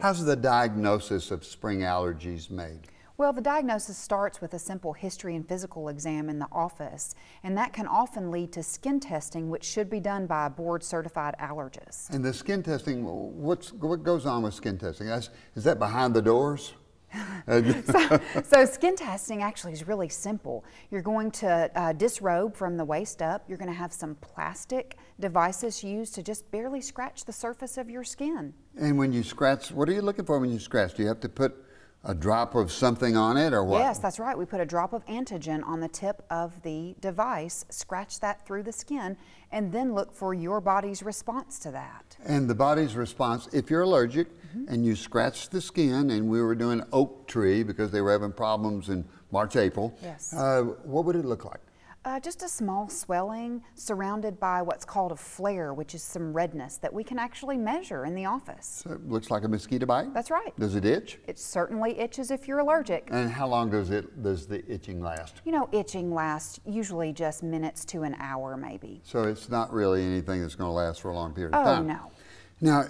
How's the diagnosis of spring allergies made? Well, the diagnosis starts with a simple history and physical exam in the office, and that can often lead to skin testing, which should be done by a board certified allergist. And the skin testing, what's, what goes on with skin testing? is that behind the doors? so, so, skin testing actually is really simple. You're going to uh, disrobe from the waist up. You're going to have some plastic devices used to just barely scratch the surface of your skin. And when you scratch, what are you looking for when you scratch? Do you have to put a drop of something on it or what? Yes, that's right. We put a drop of antigen on the tip of the device, scratch that through the skin, and then look for your body's response to that. And the body's response, if you're allergic mm -hmm. and you scratch the skin, and we were doing oak tree because they were having problems in March, April, yes. Uh, what would it look like? Uh, just a small swelling surrounded by what's called a flare, which is some redness that we can actually measure in the office. So it looks like a mosquito bite? That's right. Does it itch? It certainly itches if you're allergic. And how long does it does the itching last? You know, itching lasts usually just minutes to an hour maybe. So it's not really anything that's going to last for a long period of oh, time. Oh no. Now,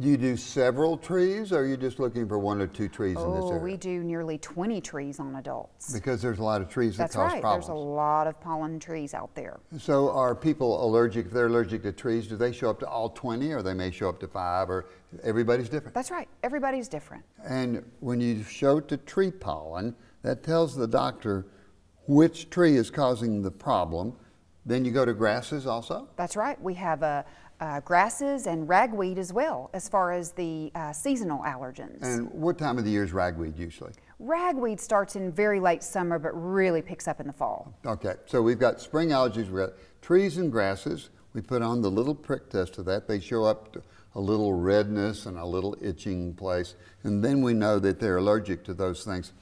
you do several trees, or are you just looking for one or two trees oh, in this oh, area? we do nearly 20 trees on adults. Because there's a lot of trees that That's cause right. problems. There's a lot of pollen trees out there. So are people allergic, if they're allergic to trees, do they show up to all 20, or they may show up to five, or everybody's different? That's right. Everybody's different. And when you show to tree pollen, that tells the doctor which tree is causing the problem, then you go to grasses also? That's right. We have uh, uh, grasses and ragweed as well, as far as the uh, seasonal allergens. And what time of the year is ragweed usually? Ragweed starts in very late summer, but really picks up in the fall. Okay, so we've got spring allergies, we've got trees and grasses. We put on the little prick test of that. They show up a little redness and a little itching place, and then we know that they're allergic to those things.